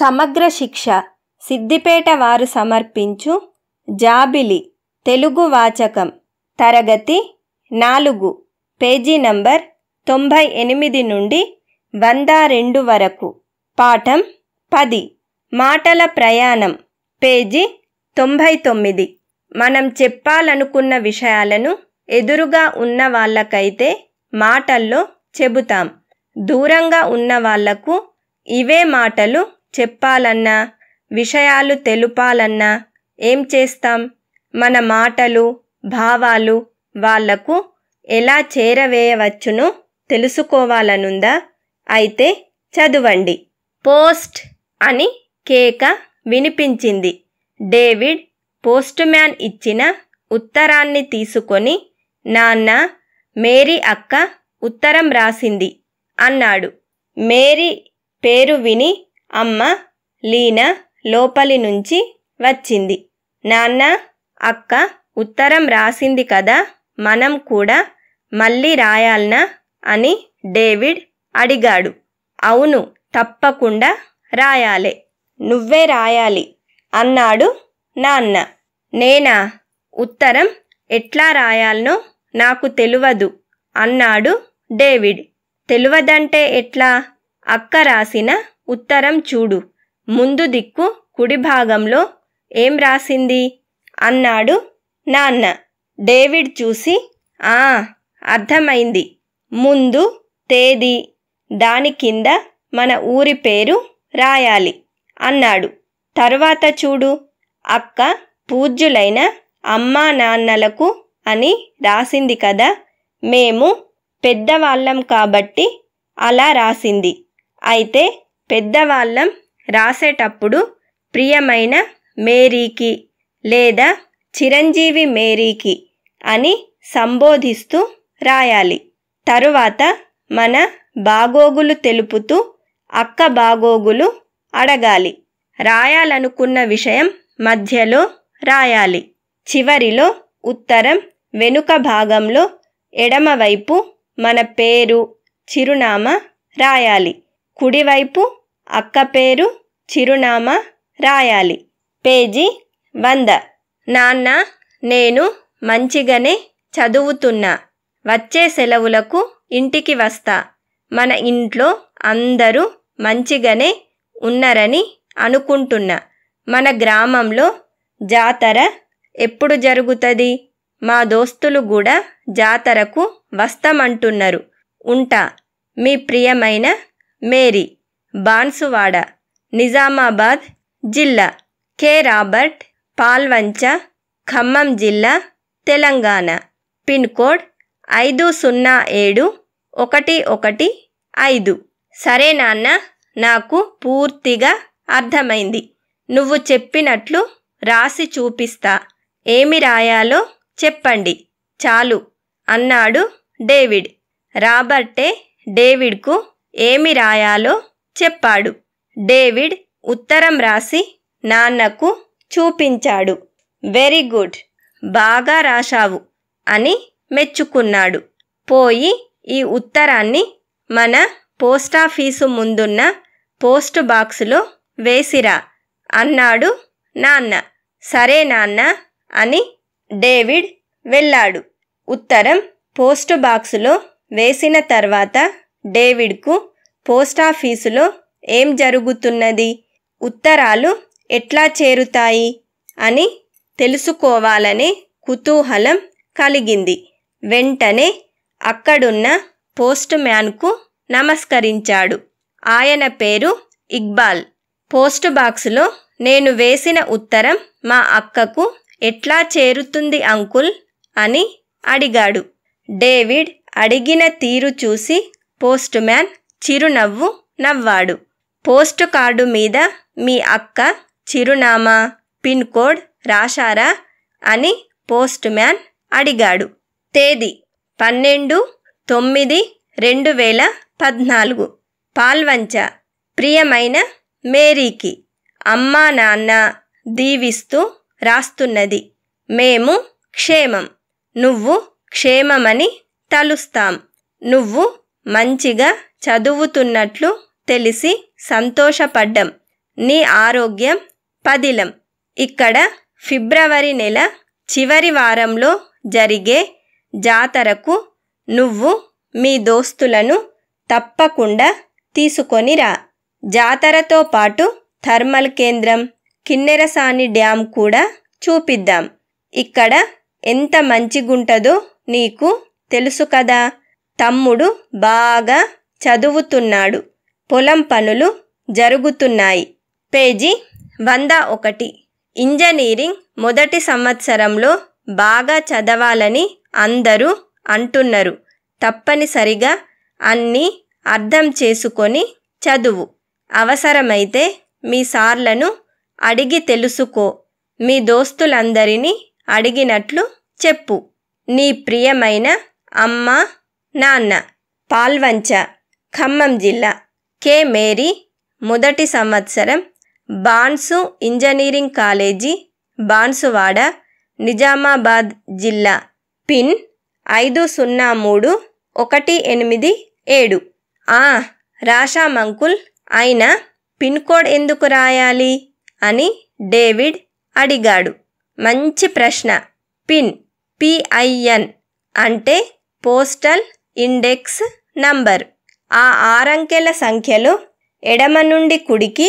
సమగ్ర శిక్ష సిద్దిపేట వారు సమర్పించు జాబిలి తెలుగు వాచకం తరగతి నాలుగు పేజీ నంబర్ తొంభై ఎనిమిది నుండి వంద రెండు వరకు పాఠం పది మాటల ప్రయాణం పేజీ తొంభై తొమ్మిది మనం చెప్పాలనుకున్న విషయాలను ఎదురుగా ఉన్న వాళ్ళకైతే మాటల్లో చెబుతాం దూరంగా ఉన్న వాళ్లకు ఇవే మాటలు చెప్పాలన్నా విషయాలు తెలుపాలన్నా ఏం చేస్తాం మన మాటలు భావాలు వాళ్లకు ఎలా చేరవేయవచ్చునో తెలుసుకోవాలనుందా అయితే చదవండి పోస్ట్ అని కేక వినిపించింది డేవిడ్ పోస్ట్ మ్యాన్ ఇచ్చిన ఉత్తరాన్ని తీసుకొని నాన్న మేరీ అక్క ఉత్తరం రాసింది అన్నాడు మేరీ పేరు విని అమ్మ లీన లోపలి నుంచి వచ్చింది నాన్న అక్క ఉత్తరం రాసింది కదా మనం కూడా మళ్ళీ రాయాల్నా అని డేవిడ్ అడిగాడు అవును తప్పకుండా రాయాలే నువ్వే రాయాలి అన్నాడు నాన్న నేనా ఉత్తరం ఎట్లా రాయాలనో నాకు తెలియదు అన్నాడు డేవిడ్ తెలియదంటే ఎట్లా అక్క రాసిన ఉత్తరం చూడు ముందు దిక్కు కుడి భాగంలో ఏం రాసింది అన్నాడు నాన్న డేవిడ్ చూసి ఆ అర్థమైంది ముందు తేదీ దాని కింద మన ఊరి పేరు రాయాలి అన్నాడు తరువాత చూడు అక్క పూజ్యులైన అమ్మా నాన్నలకు అని రాసింది కదా మేము పెద్దవాళ్ళం కాబట్టి అలా రాసింది అయితే పెద్దవాళ్ళం రాసేటప్పుడు ప్రియమైన మేరీకి లేదా చిరంజీవి మేరీకి అని సంబోధిస్తూ రాయాలి తరువాత మన బాగోగులు తెలుపుతూ అక్క బాగోగులు అడగాలి రాయాలనుకున్న విషయం మధ్యలో రాయాలి చివరిలో ఉత్తరం వెనుక భాగంలో ఎడమవైపు మన పేరు చిరునామా రాయాలి కుడివైపు అక్క పేరు చిరునామా రాయాలి పేజీ వంద నాన్న నేను మంచిగానే చదువుతున్నా వచ్చే సెలవులకు ఇంటికి వస్తా మన ఇంట్లో అందరూ మంచిగానే ఉన్నారని అనుకుంటున్నా మన గ్రామంలో జాతర ఎప్పుడు జరుగుతుంది మా దోస్తులు కూడా జాతరకు వస్తామంటున్నారు ఉంటా మీ ప్రియమైన మేరీ బాన్సువాడ నిజామాబాద్ జిల్లా కె రాబర్ట్ పాల్వంచ ఖమ్మం జిల్లా తెలంగాణ పిన్కోడ్ ఐదు సున్నా ఏడు ఒకటి ఒకటి ఐదు సరే నాన్న నాకు పూర్తిగా అర్థమైంది నువ్వు చెప్పినట్లు రాసి చూపిస్తా ఏమి రాయాలో చెప్పండి చాలు అన్నాడు డేవిడ్ రాబర్టే డేవిడ్కు ఏమి రాయాలో చెప్పాడు డేవిడ్ ఉత్తరం రాసి నాన్నకు చూపించాడు వెరీ గుడ్ బాగా రాశావు అని మెచ్చుకున్నాడు పోయి ఈ ఉత్తరాన్ని మన పోస్టాఫీసు ముందున్న పోస్ట్ బాక్సులో వేసిరా అన్నాడు నాన్న సరే నాన్న అని డేవిడ్ వెళ్ళాడు ఉత్తరం పోస్ట్ బాక్సులో వేసిన తర్వాత డేవిడ్కు పోస్టాఫీసులో ఏం జరుగుతున్నది ఉత్తరాలు ఎట్లా చేరుతాయి అని తెలుసుకోవాలనే కుతూహలం కలిగింది వెంటనే అక్కడున్న పోస్ట్ మ్యాన్కు నమస్కరించాడు ఆయన పేరు ఇక్బాల్ పోస్ట్ బాక్స్లో నేను వేసిన ఉత్తరం మా అక్కకు ఎట్లా చేరుతుంది అంకుల్ అని అడిగాడు డేవిడ్ అడిగిన తీరు చూసి పోస్ట్ మ్యాన్ చిరునవ్వు నవ్వాడు పోస్ట్ కార్డు మీద మీ అక్క చిరునామా పిన్ కోడ్ రాశారా అని పోస్ట్ మ్యాన్ అడిగాడు తేదీ పన్నెండు తొమ్మిది రెండు వేల పద్నాలుగు పాల్వంచ ప్రియమైన మేరీకి అమ్మా నాన్న దీవిస్తూ రాస్తున్నది మేము క్షేమం నువ్వు క్షేమమని తలుస్తాం నువ్వు మంచిగా చదువుతున్నట్లు తెలిసి సంతోషపడ్డం నీ ఆరోగ్యం పదిలం ఇక్కడ ఫిబ్రవరి నెల చివరి వారంలో జరిగే జాతరకు నువ్వు మీ దోస్తులను తప్పకుండా తీసుకొని రా జాతరతో పాటు థర్మల్ కేంద్రం కిన్నెరసాని డ్యామ్ కూడా చూపిద్దాం ఇక్కడ ఎంత మంచిగుంటుందో నీకు తెలుసు కదా తమ్ముడు బాగా చదువుతున్నాడు పొలం పనులు జరుగుతున్నాయి పేజీ వంద ఒకటి ఇంజనీరింగ్ మొదటి సంవత్సరంలో బాగా చదవాలని అందరూ అంటున్నారు తప్పనిసరిగా అన్నీ అర్థం చేసుకొని చదువు అవసరమైతే మీ సార్లను అడిగి తెలుసుకో మీ దోస్తులందరినీ అడిగినట్లు చెప్పు నీ ప్రియమైన అమ్మ నాన్న పాల్వంచ ఖమ్మం జిల్లా కె మేరీ మొదటి సంవత్సరం బాన్సు ఇంజనీరింగ్ కాలేజీ బాన్సువాడ నిజామాబాద్ జిల్లా పిన్ ఐదు సున్నా మూడు ఒకటి ఎనిమిది ఏడు ఆ రాశామంకుల్ అయిన పిన్ కోడ్ ఎందుకు రాయాలి అని డేవిడ్ అడిగాడు మంచి ప్రశ్న పిన్ పిఐఎన్ అంటే పోస్టల్ ఇండెక్స్ నంబర్ ఆ ఆరంకెల సంఖ్యలో ఎడమ నుండి కుడికి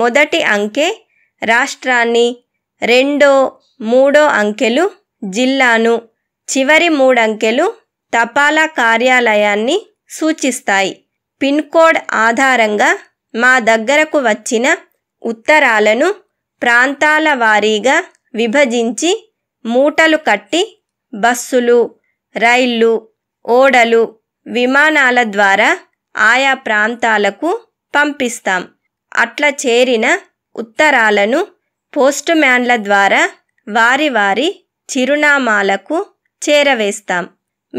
మొదటి అంకె రాష్ట్రాన్ని రెండో మూడో అంకెలు జిల్లాను చివరి మూడంకెలు తపాలా కార్యాలయాన్ని సూచిస్తాయి పిన్కోడ్ ఆధారంగా మా దగ్గరకు వచ్చిన ఉత్తరాలను ప్రాంతాల వారీగా విభజించి మూటలు కట్టి బస్సులు రైళ్ళు ఓడలు విమానాల ద్వారా ఆయా ప్రాంతాలకు పంపిస్తాం అట్లా చేరిన ఉత్తరాలను పోస్ట్ మ్యాన్ల ద్వారా వారి వారి చిరునామాలకు చేరవేస్తాం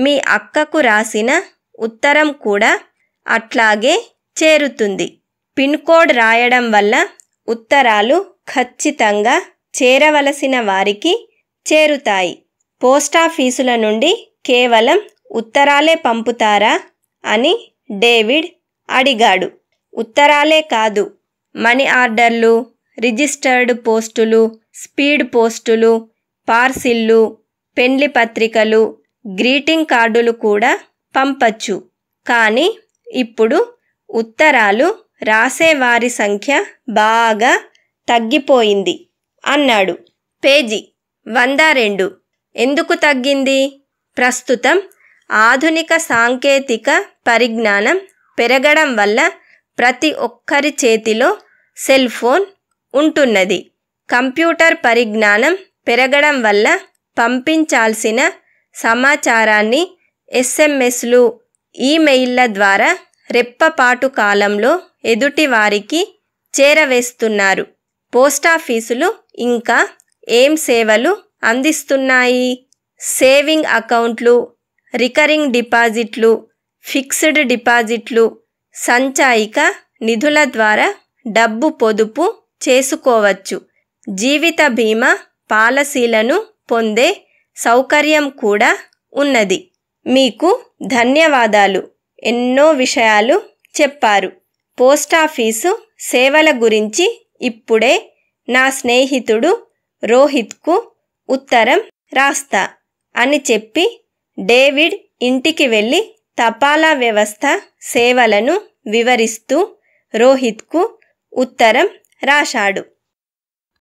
మీ అక్కకు రాసిన ఉత్తరం కూడా అట్లాగే చేరుతుంది పిన్ కోడ్ రాయడం వల్ల ఉత్తరాలు ఖచ్చితంగా చేరవలసిన వారికి చేరుతాయి పోస్టాఫీసుల నుండి కేవలం ఉత్తరాలే పంపుతారా అని డేవిడ్ అడిగాడు ఉత్తరాలే కాదు మనీ ఆర్డర్లు రిజిస్టర్డ్ పోస్టులు స్పీడ్ పోస్టులు పార్సిల్లు పెండ్లి పత్రికలు గ్రీటింగ్ కార్డులు కూడా పంపచ్చు కానీ ఇప్పుడు ఉత్తరాలు రాసేవారి సంఖ్య బాగా తగ్గిపోయింది అన్నాడు పేజీ వంద రెండు ఎందుకు తగ్గింది ప్రస్తుతం ఆధునిక సాంకేతిక పరిజ్ఞానం పెరగడం వల్ల ప్రతి ఒక్కరి చేతిలో సెల్ ఫోన్ ఉంటున్నది కంప్యూటర్ పరిజ్ఞానం పెరగడం వల్ల పంపించాల్సిన సమాచారాన్ని ఎస్ఎంఎస్లు ఈమెయిల్ల ద్వారా రెప్పపాటు కాలంలో ఎదుటి వారికి చేరవేస్తున్నారు పోస్టాఫీసులు ఇంకా ఏం సేవలు అందిస్తున్నాయి సేవింగ్ అకౌంట్లు రికరింగ్ డిపాజిట్లు ఫిక్స్డ్ డిపాజిట్లు సంచాయిక నిధుల ద్వారా డబ్బు పొదుపు చేసుకోవచ్చు జీవిత బీమా పాలసీలను పొందే సౌకర్యం కూడా ఉన్నది మీకు ధన్యవాదాలు ఎన్నో విషయాలు చెప్పారు పోస్టాఫీసు సేవల గురించి ఇప్పుడే నా స్నేహితుడు రోహిత్కు ఉత్తరం రాస్తా అని చెప్పి డేవిడ్ ఇంటికి వెళ్ళి తపాలా వ్యవస్థ సేవలను వివరిస్తూ రోహిత్కు ఉత్తరం రాశాడు